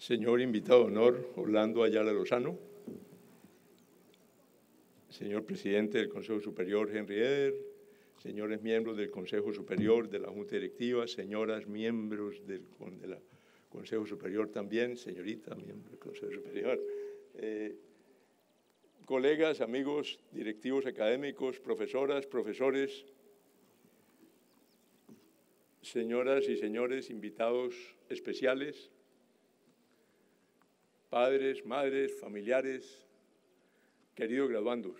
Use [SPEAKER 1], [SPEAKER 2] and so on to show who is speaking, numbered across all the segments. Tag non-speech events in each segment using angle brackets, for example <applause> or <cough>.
[SPEAKER 1] Señor invitado de honor, Orlando Ayala Lozano. Señor presidente del Consejo Superior, Henry Eder. Señores miembros del Consejo Superior, de la Junta Directiva. Señoras miembros del Consejo Superior también. Señorita miembro del Consejo Superior. Eh, colegas, amigos, directivos académicos, profesoras, profesores. Señoras y señores invitados especiales padres, madres, familiares, queridos graduandos.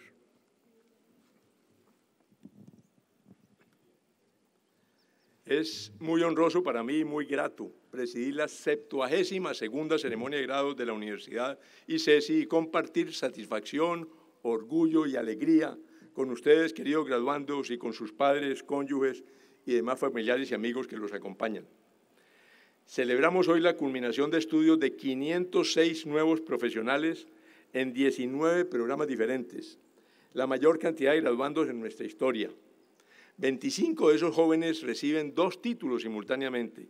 [SPEAKER 1] Es muy honroso para mí y muy grato presidir la 72 segunda ceremonia de grados de la Universidad e sé y compartir satisfacción, orgullo y alegría con ustedes, queridos graduandos, y con sus padres, cónyuges y demás familiares y amigos que los acompañan. Celebramos hoy la culminación de estudios de 506 nuevos profesionales en 19 programas diferentes, la mayor cantidad de graduandos en nuestra historia. 25 de esos jóvenes reciben dos títulos simultáneamente.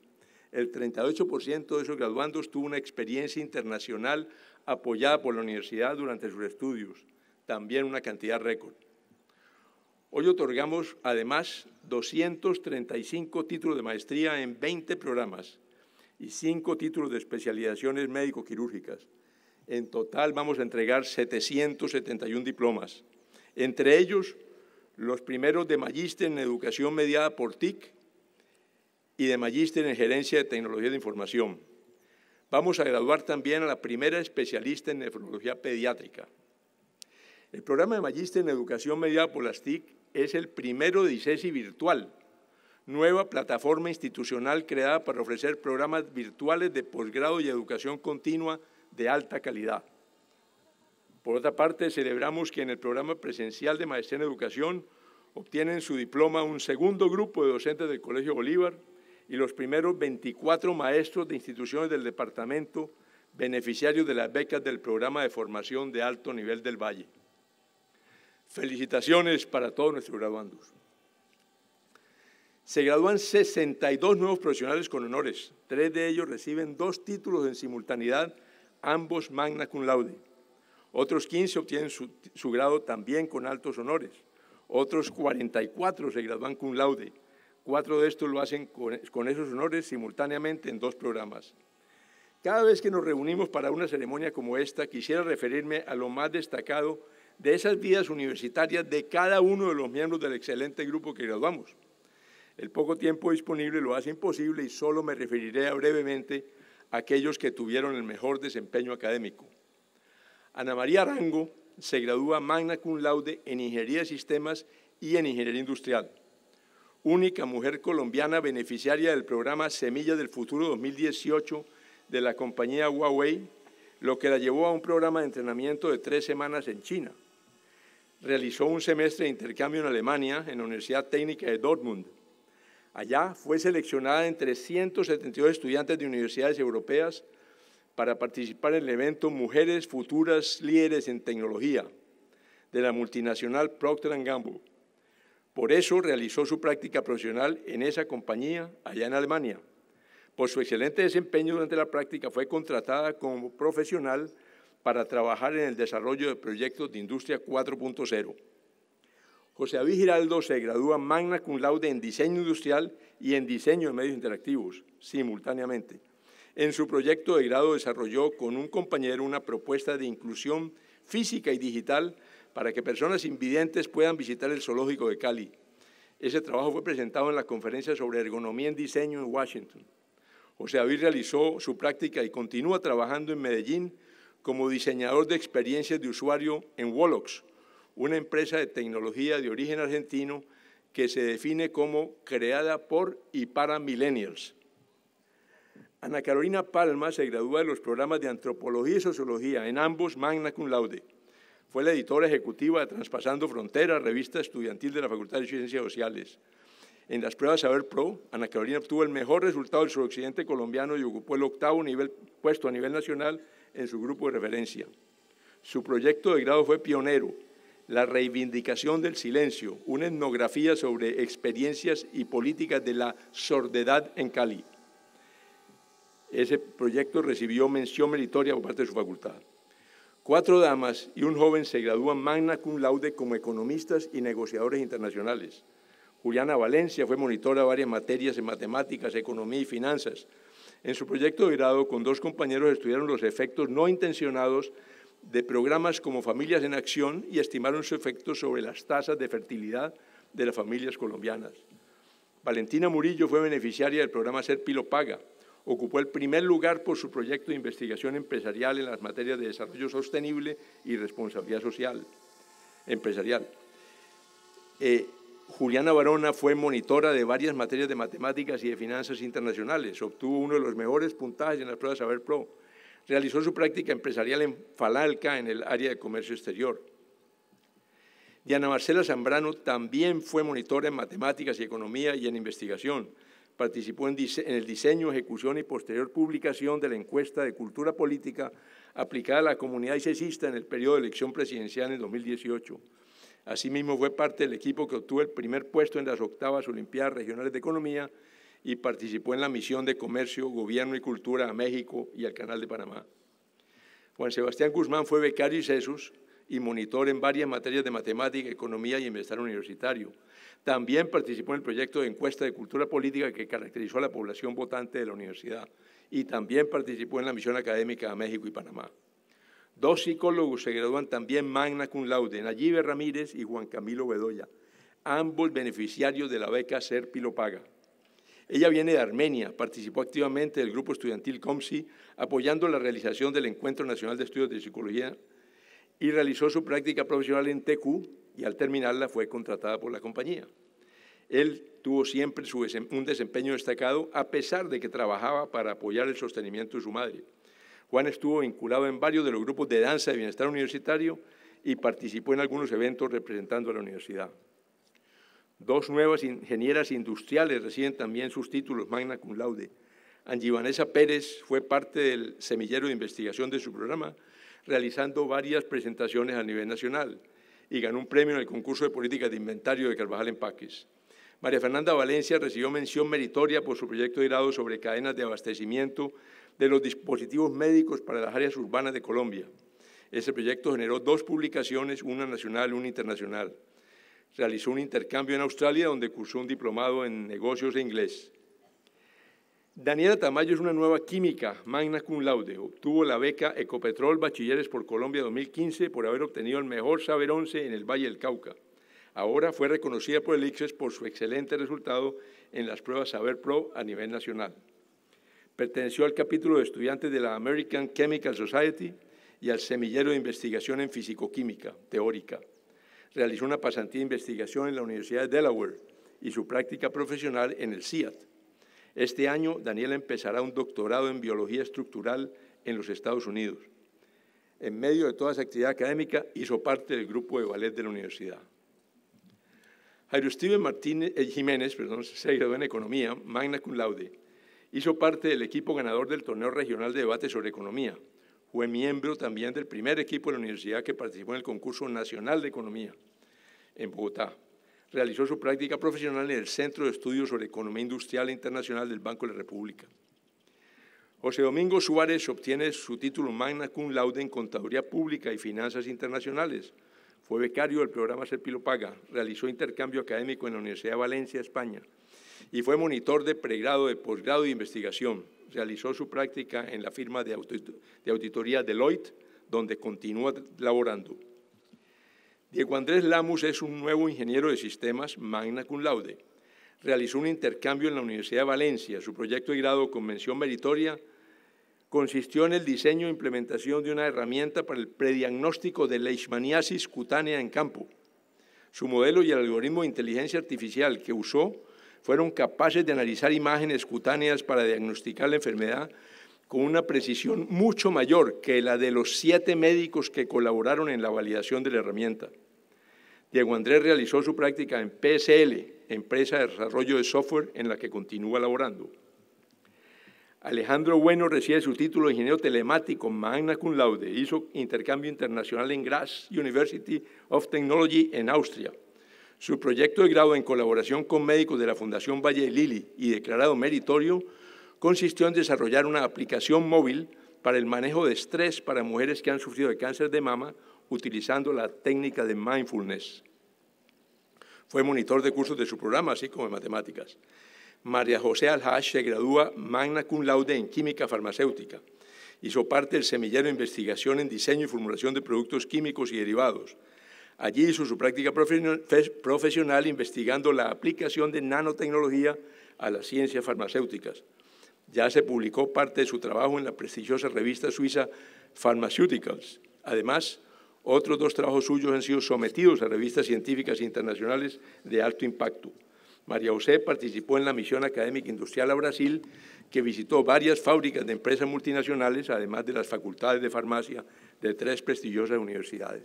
[SPEAKER 1] El 38% de esos graduandos tuvo una experiencia internacional apoyada por la universidad durante sus estudios, también una cantidad récord. Hoy otorgamos además 235 títulos de maestría en 20 programas y cinco títulos de especializaciones médico-quirúrgicas. En total vamos a entregar 771 diplomas, entre ellos los primeros de magíster en educación mediada por TIC y de magíster en gerencia de tecnología de información. Vamos a graduar también a la primera especialista en nefrología pediátrica. El programa de magíster en educación mediada por las TIC es el primero de ICESI virtual nueva plataforma institucional creada para ofrecer programas virtuales de posgrado y educación continua de alta calidad. Por otra parte, celebramos que en el programa presencial de maestría en educación obtienen su diploma un segundo grupo de docentes del Colegio Bolívar y los primeros 24 maestros de instituciones del departamento beneficiarios de las becas del programa de formación de alto nivel del Valle. Felicitaciones para todos nuestros graduandos. Se gradúan 62 nuevos profesionales con honores. Tres de ellos reciben dos títulos en simultaneidad, ambos magna cum laude. Otros 15 obtienen su, grado también con altos honores. Otros 44 se gradúan cum laude. Cuatro de estos lo hacen con, esos honores simultáneamente en dos programas. Cada vez que nos reunimos para una ceremonia como esta, quisiera referirme a lo más destacado de esas vías universitarias de cada uno de los miembros del excelente grupo que graduamos. El poco tiempo disponible lo hace imposible y solo me referiré brevemente a aquellos que tuvieron el mejor desempeño académico. Ana María Arango se gradúa magna cum laude en Ingeniería de Sistemas y en Ingeniería Industrial. Única mujer colombiana beneficiaria del programa semilla del Futuro 2018 de la compañía Huawei, lo que la llevó a un programa de entrenamiento de tres semanas en China. Realizó un semestre de intercambio en Alemania, en la Universidad Técnica de Dortmund Allá fue seleccionada entre 172 estudiantes de universidades europeas para participar en el evento Mujeres Futuras Líderes en Tecnología de la multinacional Procter Gamble. Por eso realizó su práctica profesional en esa compañía allá en Alemania. Por su excelente desempeño durante la práctica fue contratada como profesional para trabajar en el desarrollo de proyectos de Industria 4.0. José David Giraldo se gradúa magna cum laude en diseño industrial y en diseño de medios interactivos, simultáneamente. En su proyecto de grado desarrolló con un compañero una propuesta de inclusión física y digital para que personas invidentes puedan visitar el zoológico de Cali. Ese trabajo fue presentado en la conferencia sobre ergonomía en diseño en Washington. José David realizó su práctica y continúa trabajando en Medellín como diseñador de experiencias de usuario en Wolox, una empresa de tecnología de origen argentino que se define como creada por y para millennials. Ana Carolina Palma se graduó de los programas de antropología y sociología, en ambos magna cum laude. Fue la editora ejecutiva de Transpasando Fronteras, revista estudiantil de la Facultad de Ciencias Sociales. En las pruebas Saber Pro, Ana Carolina obtuvo el mejor resultado del suroccidente colombiano y ocupó el octavo nivel, puesto a nivel nacional en su grupo de referencia. Su proyecto de grado fue pionero, la reivindicación del silencio, una etnografía sobre experiencias y políticas de la sordedad en Cali. Ese proyecto recibió mención meritoria por parte de su facultad. Cuatro damas y un joven se gradúan magna cum laude como economistas y negociadores internacionales. Juliana Valencia fue monitora de varias materias en matemáticas, economía y finanzas. En su proyecto de grado, con dos compañeros estudiaron los efectos no intencionados de programas como Familias en Acción y estimaron su efecto sobre las tasas de fertilidad de las familias colombianas. Valentina Murillo fue beneficiaria del programa Ser Pilo Paga. Ocupó el primer lugar por su proyecto de investigación empresarial en las materias de desarrollo sostenible y responsabilidad social empresarial. Eh, Juliana Barona fue monitora de varias materias de matemáticas y de finanzas internacionales. Obtuvo uno de los mejores puntajes en las pruebas Saber Pro Realizó su práctica empresarial en Falalca, en el área de comercio exterior. Diana Marcela Zambrano también fue monitora en matemáticas y economía y en investigación. Participó en, el diseño, ejecución y posterior publicación de la encuesta de cultura política aplicada a la comunidad isesista en el periodo de elección presidencial en 2018. Asimismo, fue parte del equipo que obtuvo el primer puesto en las octavas Olimpiadas Regionales de Economía y participó en la misión de comercio, gobierno y cultura a México y al Canal de Panamá. Juan Sebastián Guzmán fue becario y CESUS y monitor en varias materias de matemática, economía y bienestar universitario. También participó en el proyecto de encuesta de cultura política que caracterizó a la población votante de la universidad y también participó en la misión académica a México y Panamá. Dos psicólogos se gradúan también magna cum laude, Nayibe Ramírez y Juan Camilo Bedoya, ambos beneficiarios de la beca Serpilo Paga. Ella viene de Armenia, participó activamente del grupo estudiantil COMSI, apoyando la realización del Encuentro Nacional de Estudios de Psicología y realizó su práctica profesional en TQ y al terminarla fue contratada por la compañía. Él tuvo siempre un desempeño destacado a pesar de que trabajaba para apoyar el sostenimiento de su madre. Juan estuvo vinculado en varios de los grupos de danza de bienestar universitario y participó en algunos eventos representando a la universidad. Dos nuevas ingenieras industriales reciben también sus títulos magna cum laude. Vanessa Pérez fue parte del semillero de investigación de su programa, realizando varias presentaciones a nivel nacional y ganó un premio en el concurso de política de inventario de Carvajal Empaques. María Fernanda Valencia recibió mención meritoria por su proyecto de grado sobre cadenas de abastecimiento de los dispositivos médicos para las áreas urbanas de Colombia. Ese proyecto generó dos publicaciones, una nacional y una internacional realizó un intercambio en Australia donde cursó un diplomado en negocios e inglés. Daniela Tamayo es una nueva química, magna cum laude. Obtuvo la beca Ecopetrol Bachilleres por Colombia 2015 por haber obtenido el mejor saber 11 en el Valle del Cauca. Ahora fue reconocida por el ICSES e por su excelente resultado en las pruebas Saber Pro a nivel nacional. Perteneció al capítulo de estudiantes de la American Chemical Society y al semillero de investigación en fisicoquímica teórica realizó una pasantía de investigación en la Universidad de Delaware y su práctica profesional en el CIAT. Este año, Daniel empezará un doctorado en biología estructural en los Estados Unidos. En medio de toda esa actividad académica, hizo parte del grupo de ballet de la universidad. Jairo Steven Martínez, eh, Jiménez perdón, se graduó en Economía, magna cum laude. Hizo parte del equipo ganador del torneo regional de debate sobre economía, fue miembro también del primer equipo de la universidad que participó en el concurso nacional de economía en Bogotá. Realizó su práctica profesional en el Centro de Estudios sobre Economía Industrial e Internacional del Banco de la República. José Domingo Suárez obtiene su título magna cum laude en Contaduría Pública y Finanzas Internacionales. Fue becario del programa Serpilo Paga, realizó intercambio académico en la Universidad de Valencia, España, y fue monitor de pregrado, de posgrado y investigación realizó su práctica en la firma de, auditoría Deloitte, donde continúa laborando. Diego Andrés Lamus es un nuevo ingeniero de sistemas magna cum laude. Realizó un intercambio en la Universidad de Valencia. Su proyecto de grado con mención meritoria consistió en el diseño e implementación de una herramienta para el prediagnóstico de leishmaniasis cutánea en campo. Su modelo y el algoritmo de inteligencia artificial que usó fueron capaces de analizar imágenes cutáneas para diagnosticar la enfermedad con una precisión mucho mayor que la de los siete médicos que colaboraron en la validación de la herramienta. Diego Andrés realizó su práctica en PSL, empresa de desarrollo de software en la que continúa laborando. Alejandro Bueno recibe su título de ingeniero telemático, magna cum laude. Hizo intercambio internacional en Graz University of Technology en Austria. Su proyecto de grado en colaboración con médicos de la Fundación Valle Lili y declarado meritorio consistió en desarrollar una aplicación móvil para el manejo de estrés para mujeres que han sufrido de cáncer de mama utilizando la técnica de mindfulness. Fue monitor de cursos de su programa, así como de matemáticas. María José Alhaj se gradúa magna cum laude en química farmacéutica. Hizo parte del semillero de investigación en diseño y formulación de productos químicos y derivados Allí hizo su práctica profesional investigando la aplicación de nanotecnología a las ciencias farmacéuticas. Ya se publicó parte de su trabajo en la prestigiosa revista suiza Pharmaceuticals. Además, otros dos trabajos suyos han sido sometidos a revistas científicas internacionales de alto impacto. María José participó en la misión académica industrial a Brasil, que visitó varias fábricas de empresas multinacionales, además de las facultades de farmacia de tres prestigiosas universidades.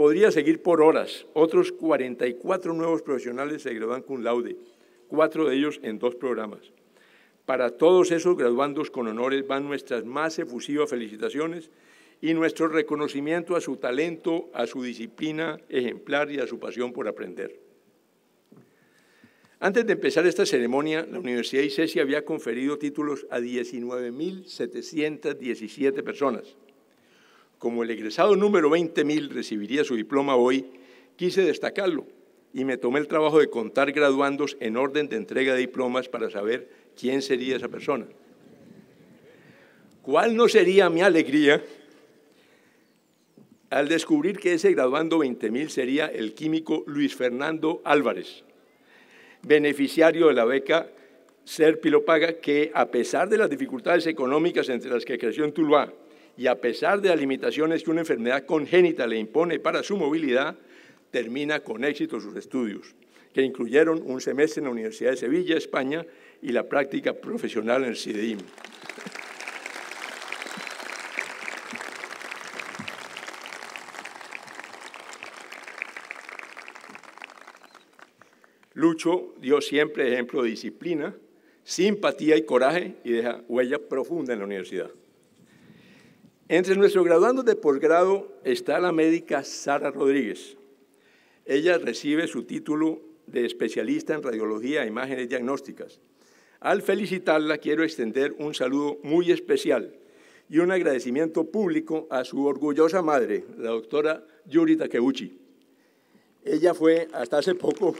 [SPEAKER 1] Podría seguir por horas. Otros 44 nuevos profesionales se gradúan con laude, cuatro de ellos en dos programas. Para todos esos graduandos con honores van nuestras más efusivas felicitaciones y nuestro reconocimiento a su talento, a su disciplina ejemplar y a su pasión por aprender. Antes de empezar esta ceremonia, la Universidad de ICESI había conferido títulos a 19.717 personas. Como el egresado número 20.000 recibiría su diploma hoy, quise destacarlo y me tomé el trabajo de contar graduandos en orden de entrega de diplomas para saber quién sería esa persona. ¿Cuál no sería mi alegría al descubrir que ese graduando 20.000 sería el químico Luis Fernando Álvarez, beneficiario de la beca Serpilopaga, que a pesar de las dificultades económicas entre las que creció en Tuluá y a pesar de las limitaciones que una enfermedad congénita le impone para su movilidad, termina con éxito sus estudios, que incluyeron un semestre en la Universidad de Sevilla, España, y la práctica profesional en el CIDIM. Lucho dio siempre ejemplo de disciplina, simpatía y coraje y deja huella profunda en la universidad. Entre nuestros graduandos de posgrado está la médica Sara Rodríguez. Ella recibe su título de especialista en radiología e imágenes diagnósticas. Al felicitarla quiero extender un saludo muy especial y un agradecimiento público a su orgullosa madre, la doctora Yuri Takeuchi. Ella fue hasta hace poco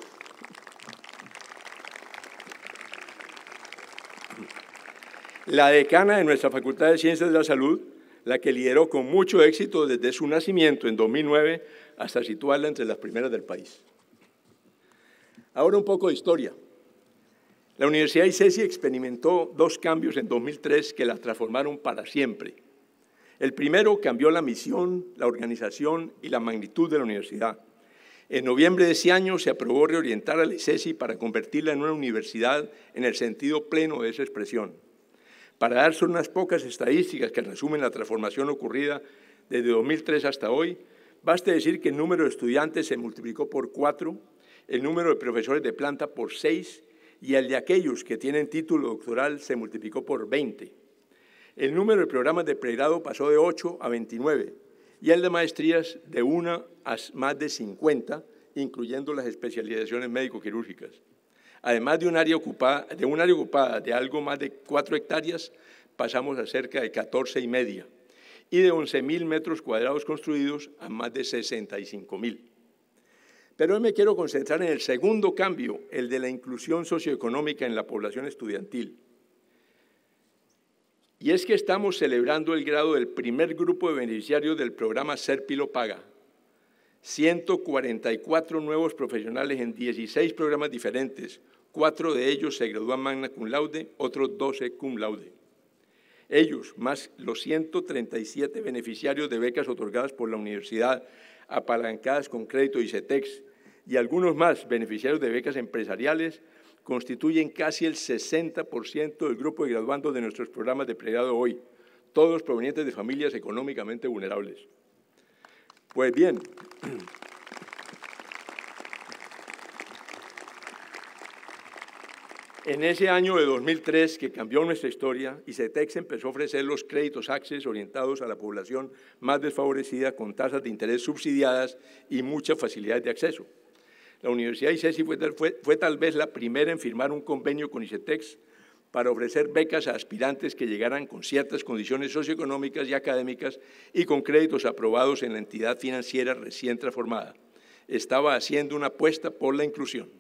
[SPEAKER 1] la decana de nuestra Facultad de Ciencias de la Salud la que lideró con mucho éxito desde su nacimiento en 2009 hasta situarla entre las primeras del país. Ahora un poco de historia. La Universidad de ICESI experimentó dos cambios en 2003 que la transformaron para siempre. El primero cambió la misión, la organización y la magnitud de la universidad. En noviembre de ese año se aprobó reorientar a la ICESI para convertirla en una universidad en el sentido pleno de esa expresión. Para darse unas pocas estadísticas que resumen la transformación ocurrida desde 2003 hasta hoy, basta decir que el número de estudiantes se multiplicó por cuatro, el número de profesores de planta por seis y el de aquellos que tienen título doctoral se multiplicó por 20. El número de programas de pregrado pasó de 8 a 29 y el de maestrías de 1 a más de 50, incluyendo las especializaciones médico-quirúrgicas. Además de un área ocupada de, algo más de 4 hectáreas, pasamos a cerca de 14 y media y de 11.000 metros cuadrados construidos a más de 65.000. Pero hoy me quiero concentrar en el segundo cambio, el de la inclusión socioeconómica en la población estudiantil. Y es que estamos celebrando el grado del primer grupo de beneficiarios del programa Serpilo Paga, 144 nuevos profesionales en 16 programas diferentes. Cuatro de ellos se gradúan magna cum laude, otros 12 cum laude. Ellos, más los 137 beneficiarios de becas otorgadas por la universidad, apalancadas con crédito y CETEX, y algunos más beneficiarios de becas empresariales, constituyen casi el 60% del grupo de graduandos de nuestros programas de pregrado hoy, todos provenientes de familias económicamente vulnerables. Pues bien, en ese año de 2003 que cambió nuestra historia, ICETEX empezó a ofrecer los créditos Access orientados a la población más desfavorecida con tasas de interés subsidiadas y muchas facilidades de acceso. La Universidad de ICESI fue, fue tal vez la primera en firmar un convenio con ICETEX para ofrecer becas a aspirantes que llegaran con ciertas condiciones socioeconómicas y académicas y con créditos aprobados en la entidad financiera recién transformada. Estaba haciendo una apuesta por la inclusión.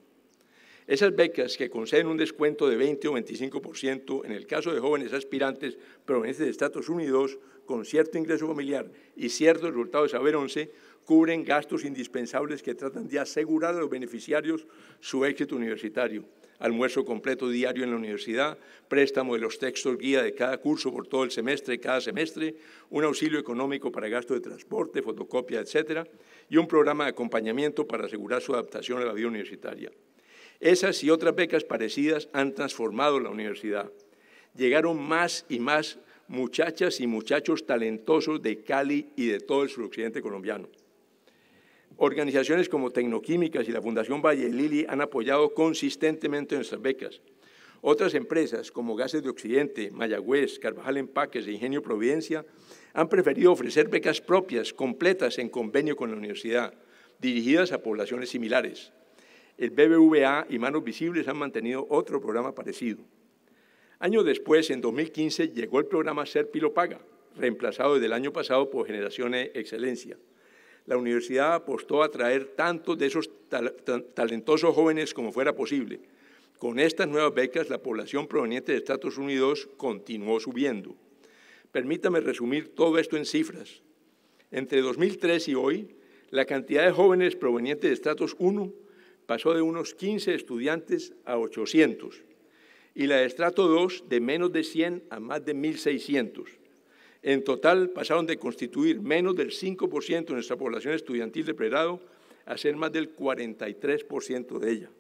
[SPEAKER 1] Esas becas que conceden un descuento de 20 o 25% en el caso de jóvenes aspirantes provenientes de Estados Unidos, con cierto ingreso familiar y cierto resultado de saber 11 cubren gastos indispensables que tratan de asegurar a los beneficiarios su éxito universitario almuerzo completo diario en la universidad, préstamo de los textos guía de cada curso por todo el semestre, cada semestre, un auxilio económico para gasto de transporte, fotocopia, etcétera, y un programa de acompañamiento para asegurar su adaptación a la vida universitaria. Esas y otras becas parecidas han transformado la universidad. Llegaron más y más muchachas y muchachos talentosos de Cali y de todo el suroccidente colombiano. Organizaciones como Tecnoquímicas y la Fundación Valle Lili han apoyado consistentemente nuestras becas. Otras empresas como Gases de Occidente, Mayagüez, Carvajal Empaques e Ingenio Providencia han preferido ofrecer becas propias completas en convenio con la universidad, dirigidas a poblaciones similares. El BBVA y Manos Visibles han mantenido otro programa parecido. Años después, en 2015, llegó el programa Ser Pilo Paga, reemplazado desde el año pasado por Generaciones Excelencia la universidad apostó a traer tanto de esos talentosos jóvenes como fuera posible. Con estas nuevas becas, la población proveniente de Estados Unidos continuó subiendo. Permítame resumir todo esto en cifras. Entre 2003 y hoy, la cantidad de jóvenes provenientes de estratos 1 pasó de unos 15 estudiantes a 800 y la de estrato 2 de menos de 100 a más de 1.600. En total pasaron de constituir menos del 5% de nuestra población estudiantil de pregrado a ser más del 43% de ella.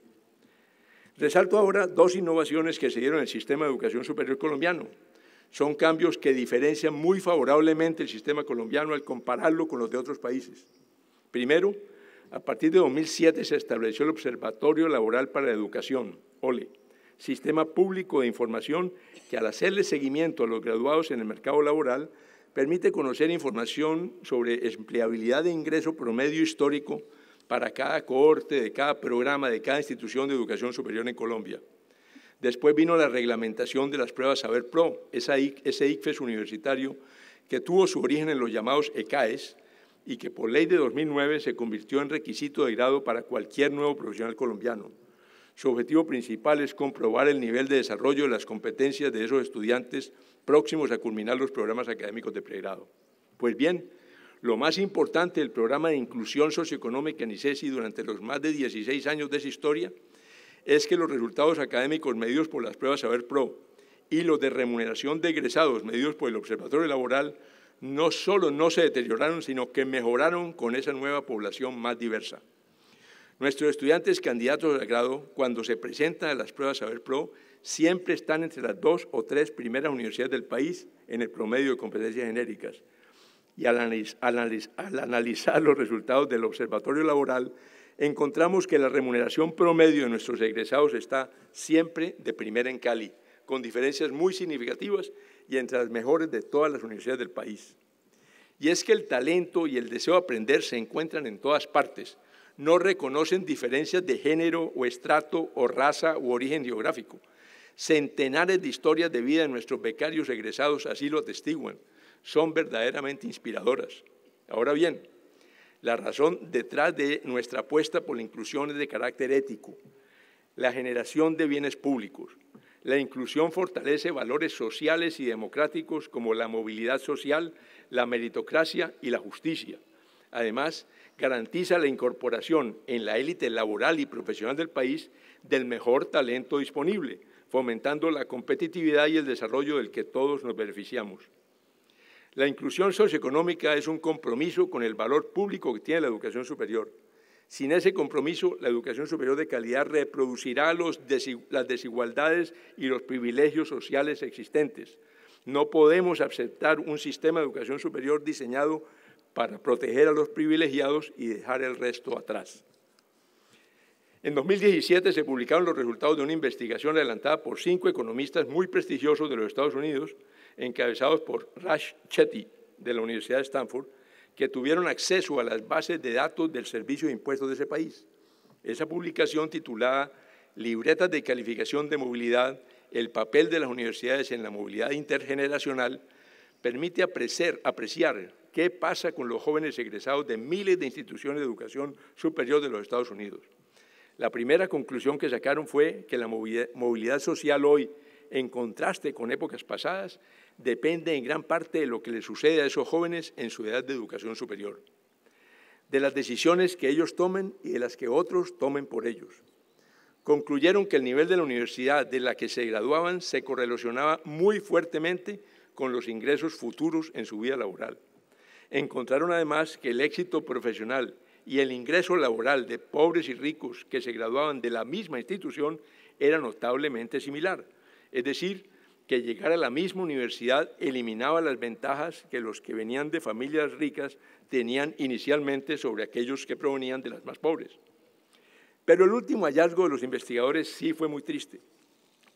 [SPEAKER 1] Resalto ahora dos innovaciones que se dieron en el sistema de educación superior colombiano. Son cambios que diferencian muy favorablemente el sistema colombiano al compararlo con los de otros países. Primero, a partir de 2007 se estableció el Observatorio Laboral para la Educación, OLE, sistema público de información que al hacerle seguimiento a los graduados en el mercado laboral permite conocer información sobre empleabilidad de ingreso promedio histórico para cada cohorte, de cada programa, de cada institución de educación superior en Colombia. Después vino la reglamentación de las pruebas Saber Pro, ese ICFES universitario que tuvo su origen en los llamados ECAES y que por ley de 2009 se convirtió en requisito de grado para cualquier nuevo profesional colombiano. Su objetivo principal es comprobar el nivel de desarrollo de las competencias de esos estudiantes próximos a culminar los programas académicos de pregrado. Pues bien, lo más importante del programa de inclusión socioeconómica en ICESI e durante los más de 16 años de su historia es que los resultados académicos medidos por las pruebas Saber Pro y los de remuneración de egresados medidos por el Observatorio Laboral no solo no se deterioraron, sino que mejoraron con esa nueva población más diversa. Nuestros estudiantes candidatos al grado, cuando se presentan a las pruebas Saber Pro, siempre están entre las dos o tres primeras universidades del país en el promedio de competencias genéricas. Y al, al analizar los resultados del observatorio laboral, encontramos que la remuneración promedio de nuestros egresados está siempre de primera en Cali, con diferencias muy significativas y entre las mejores de todas las universidades del país. Y es que el talento y el deseo de aprender se encuentran en todas partes, no reconocen diferencias de género o estrato o raza u origen geográfico. Centenares de historias de vida de nuestros becarios egresados así lo atestiguan. Son verdaderamente inspiradoras. Ahora bien, la razón detrás de nuestra apuesta por la inclusión es de carácter ético. La generación de bienes públicos. La inclusión fortalece valores sociales y democráticos como la movilidad social, la meritocracia y la justicia. Además, garantiza la incorporación en la élite laboral y profesional del país del mejor talento disponible, fomentando la competitividad y el desarrollo del que todos nos beneficiamos. La inclusión socioeconómica es un compromiso con el valor público que tiene la educación superior. Sin ese compromiso, la educación superior de calidad reproducirá las desigualdades y los privilegios sociales existentes. No podemos aceptar un sistema de educación superior diseñado para proteger a los privilegiados y dejar el resto atrás. En 2017 se publicaron los resultados de una investigación adelantada por cinco economistas muy prestigiosos de los Estados Unidos, encabezados por Raj Chetty de la Universidad de Stanford, que tuvieron acceso a las bases de datos del Servicio de Impuestos de ese país. Esa publicación titulada Libretas de Calificación de Movilidad, el papel de las universidades en la movilidad intergeneracional, permite apreciar qué pasa con los jóvenes egresados de miles de instituciones de educación superior de los Estados Unidos. La primera conclusión que sacaron fue que la movilidad social hoy, en contraste con épocas pasadas, depende en gran parte de lo que le sucede a esos jóvenes en su edad de educación superior, de las decisiones que ellos tomen y de las que otros tomen por ellos. Concluyeron que el nivel de la universidad de la que se graduaban se correlacionaba muy fuertemente con los ingresos futuros en su vida laboral. Encontraron además que el éxito profesional y el ingreso laboral de pobres y ricos que se graduaban de la misma institución era notablemente similar. Es decir, que llegar a la misma universidad eliminaba las ventajas que los que venían de familias ricas tenían inicialmente sobre aquellos que provenían de las más pobres. Pero el último hallazgo de los investigadores sí fue muy triste,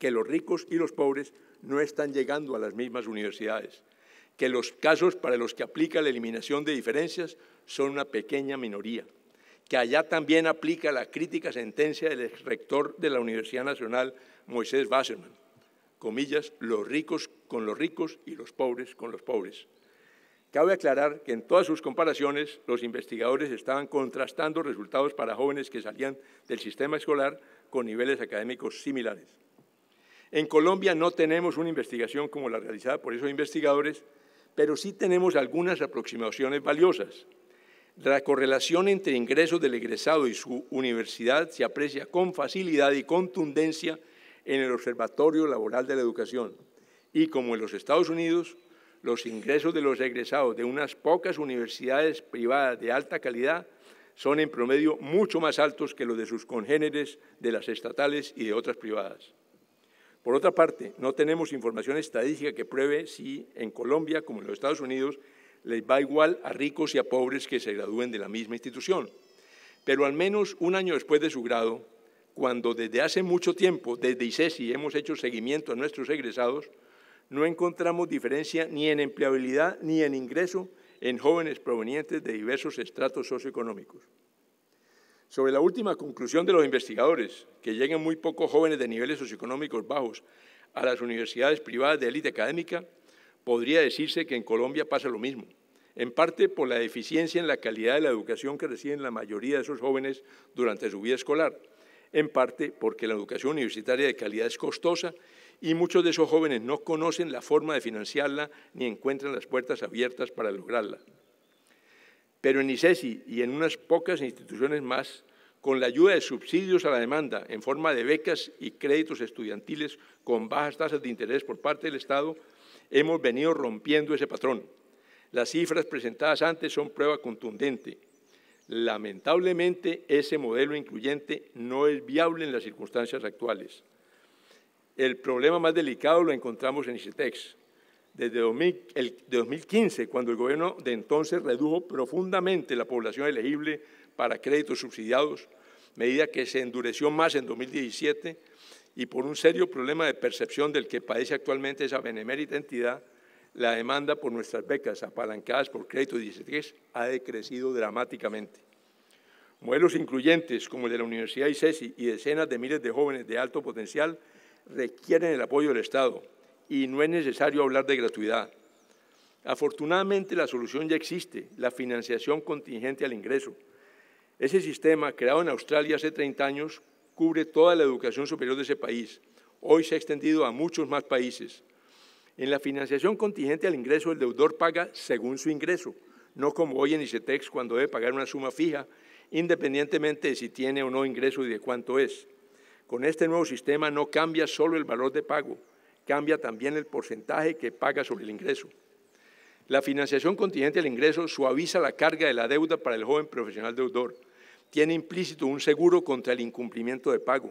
[SPEAKER 1] que los ricos y los pobres no están llegando a las mismas universidades que los casos para los que aplica la eliminación de diferencias son una pequeña minoría, que allá también aplica la crítica sentencia del ex rector de la Universidad Nacional, Moisés Wasserman, comillas, los ricos con los ricos y los pobres con los pobres. Cabe aclarar que en todas sus comparaciones los investigadores estaban contrastando resultados para jóvenes que salían del sistema escolar con niveles académicos similares. En Colombia no tenemos una investigación como la realizada por esos investigadores, pero sí tenemos algunas aproximaciones valiosas. La correlación entre ingresos del egresado y su universidad se aprecia con facilidad y contundencia en el Observatorio Laboral de la Educación. Y como en los Estados Unidos, los ingresos de los egresados de unas pocas universidades privadas de alta calidad son en promedio mucho más altos que los de sus congéneres de las estatales y de otras privadas. Por otra parte, no tenemos información estadística que pruebe si en Colombia, como en los Estados Unidos, les va igual a ricos y a pobres que se gradúen de la misma institución. Pero al menos un año después de su grado, cuando desde hace mucho tiempo, desde ICESI, hemos hecho seguimiento a nuestros egresados, no encontramos diferencia ni en empleabilidad ni en ingreso en jóvenes provenientes de diversos estratos socioeconómicos. Sobre la última conclusión de los investigadores, que llegan muy pocos jóvenes de niveles socioeconómicos bajos a las universidades privadas de élite académica, podría decirse que en Colombia pasa lo mismo, en parte por la deficiencia en la calidad de la educación que reciben la mayoría de esos jóvenes durante su vida escolar, en parte porque la educación universitaria de calidad es costosa y muchos de esos jóvenes no conocen la forma de financiarla ni encuentran las puertas abiertas para lograrla pero en ICESI y en unas pocas instituciones más, con la ayuda de subsidios a la demanda en forma de becas y créditos estudiantiles con bajas tasas de interés por parte del Estado, hemos venido rompiendo ese patrón. Las cifras presentadas antes son prueba contundente. Lamentablemente, ese modelo incluyente no es viable en las circunstancias actuales. El problema más delicado lo encontramos en ICETEX, desde el 2015, cuando el gobierno de entonces redujo profundamente la población elegible para créditos subsidiados, medida que se endureció más en 2017 y por un serio problema de percepción del que padece actualmente esa benemérita entidad, la demanda por nuestras becas apalancadas por crédito 16 ha decrecido dramáticamente. Modelos incluyentes como el de la Universidad ICESI y decenas de miles de jóvenes de alto potencial requieren el apoyo del Estado, y no es necesario hablar de gratuidad. Afortunadamente la solución ya existe, la financiación contingente al ingreso. Ese sistema, creado en Australia hace 30 años, cubre toda la educación superior de ese país. Hoy se ha extendido a muchos más países. En la financiación contingente al ingreso, el deudor paga según su ingreso, no como hoy en ICETEX cuando debe pagar una suma fija, independientemente de si tiene o no ingreso y de cuánto es. Con este nuevo sistema no cambia solo el valor de pago, cambia también el porcentaje que paga sobre el ingreso. La financiación contingente al ingreso suaviza la carga de la deuda para el joven profesional deudor. Tiene implícito un seguro contra el incumplimiento de pago,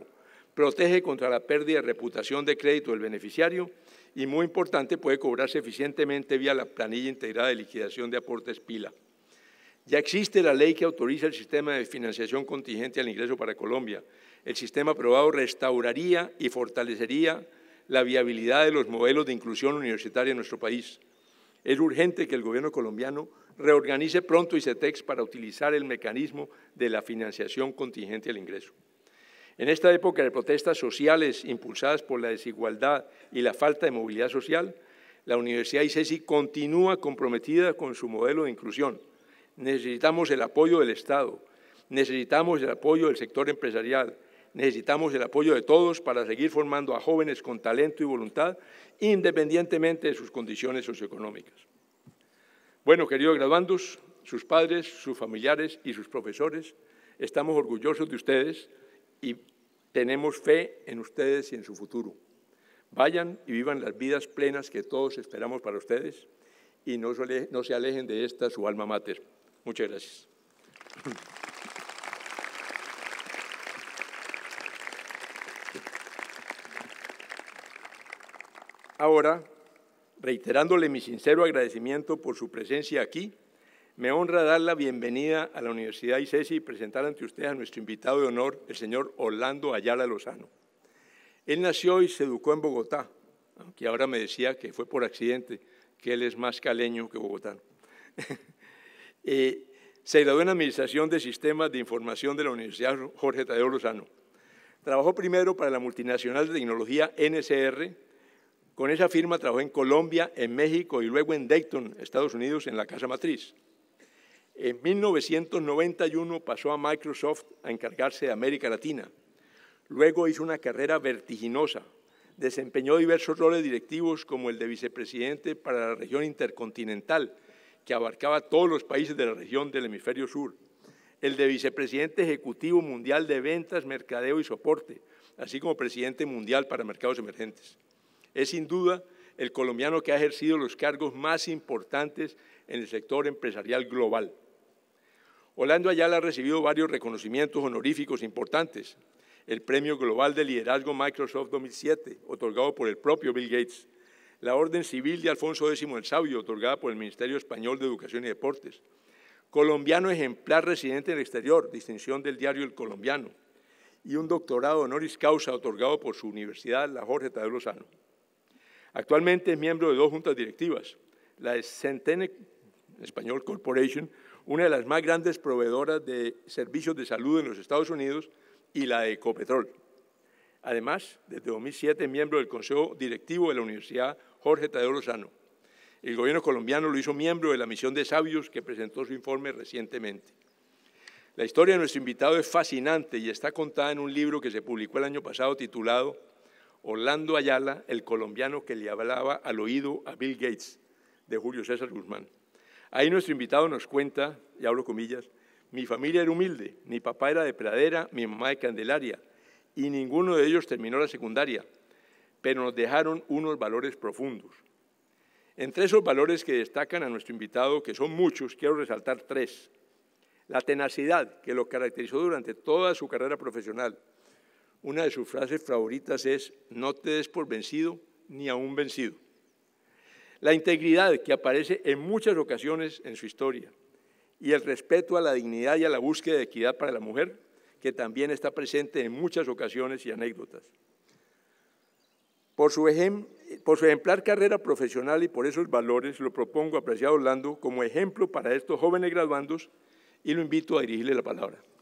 [SPEAKER 1] protege contra la pérdida de reputación de crédito del beneficiario y, muy importante, puede cobrarse eficientemente vía la planilla integrada de liquidación de aportes PILA. Ya existe la ley que autoriza el sistema de financiación contingente al ingreso para Colombia. El sistema aprobado restauraría y fortalecería la viabilidad de los modelos de inclusión universitaria en nuestro país. Es urgente que el gobierno colombiano reorganice pronto ICETEX para utilizar el mecanismo de la financiación contingente al ingreso. En esta época de protestas sociales impulsadas por la desigualdad y la falta de movilidad social, la Universidad ICESI continúa comprometida con su modelo de inclusión. Necesitamos el apoyo del Estado, necesitamos el apoyo del sector empresarial, necesitamos el apoyo de todos para seguir formando a jóvenes con talento y voluntad, independientemente de sus condiciones socioeconómicas. Bueno, queridos graduandos, sus padres, sus familiares y sus profesores, estamos orgullosos de ustedes y tenemos fe en ustedes y en su futuro. Vayan y vivan las vidas plenas que todos esperamos para ustedes y no se alejen de esta su alma mater. Muchas gracias. Ahora, reiterándole mi sincero agradecimiento por su presencia aquí, me honra dar la bienvenida a la Universidad ICESI y presentar ante ustedes a nuestro invitado de honor, el señor Orlando Ayala Lozano. Él nació y se educó en Bogotá, aunque ahora me decía que fue por accidente, que él es más caleño que bogotano. <laughs> Eh, se graduó en Administración de Sistemas de Información de la Universidad Jorge Tadeo Lozano. Trabajó primero para la multinacional de tecnología NCR, con esa firma trabajó en Colombia, en México y luego en Dayton, Estados Unidos, en la casa matriz. En 1991 pasó a Microsoft a encargarse de América Latina. Luego hizo una carrera vertiginosa. Desempeñó diversos roles directivos como el de vicepresidente para la región intercontinental, que abarcaba todos los países de la región del hemisferio sur. El de vicepresidente ejecutivo mundial de ventas, mercadeo y soporte, así como presidente mundial para mercados emergentes. Es sin duda el colombiano que ha ejercido los cargos más importantes en el sector empresarial global. Orlando Ayala ha recibido varios reconocimientos honoríficos importantes. El Premio Global de Liderazgo Microsoft 2007, otorgado por el propio Bill Gates. La Orden Civil de Alfonso X el Sabio, otorgada por el Ministerio Español de Educación y Deportes. Colombiano ejemplar residente en el exterior, distinción del diario El Colombiano. Y un doctorado honoris causa otorgado por su universidad, la Jorge Tadeo Lozano. Actualmente es miembro de dos juntas directivas, la Centene Español Corporation, una de las más grandes proveedoras de servicios de salud en los Estados Unidos, y la de Ecopetrol. Además, desde 2007 es miembro del Consejo Directivo de la Universidad Jorge Tadeo Lozano. El gobierno colombiano lo hizo miembro de la misión de sabios que presentó su informe recientemente. La historia de nuestro invitado es fascinante y está contada en un libro que se publicó el año pasado titulado Orlando Ayala, el colombiano que le hablaba al oído a Bill Gates, de Julio César Guzmán. Ahí nuestro invitado nos cuenta, y hablo comillas, mi familia era humilde, mi papá era de pradera, mi mamá de Candelaria, y ninguno de ellos terminó la secundaria, pero nos dejaron unos valores profundos. Entre esos valores que destacan a nuestro invitado, que son muchos, quiero resaltar tres. La tenacidad que lo caracterizó durante toda su carrera profesional, una de sus frases favoritas es, no te des por vencido ni aún vencido. La integridad que aparece en muchas ocasiones en su historia y el respeto a la dignidad y a la búsqueda de equidad para la mujer, que también está presente en muchas ocasiones y anécdotas. Por su, ejemplar carrera profesional y por esos valores, lo propongo, apreciado Orlando, como ejemplo para estos jóvenes graduandos y lo invito a dirigirle la palabra.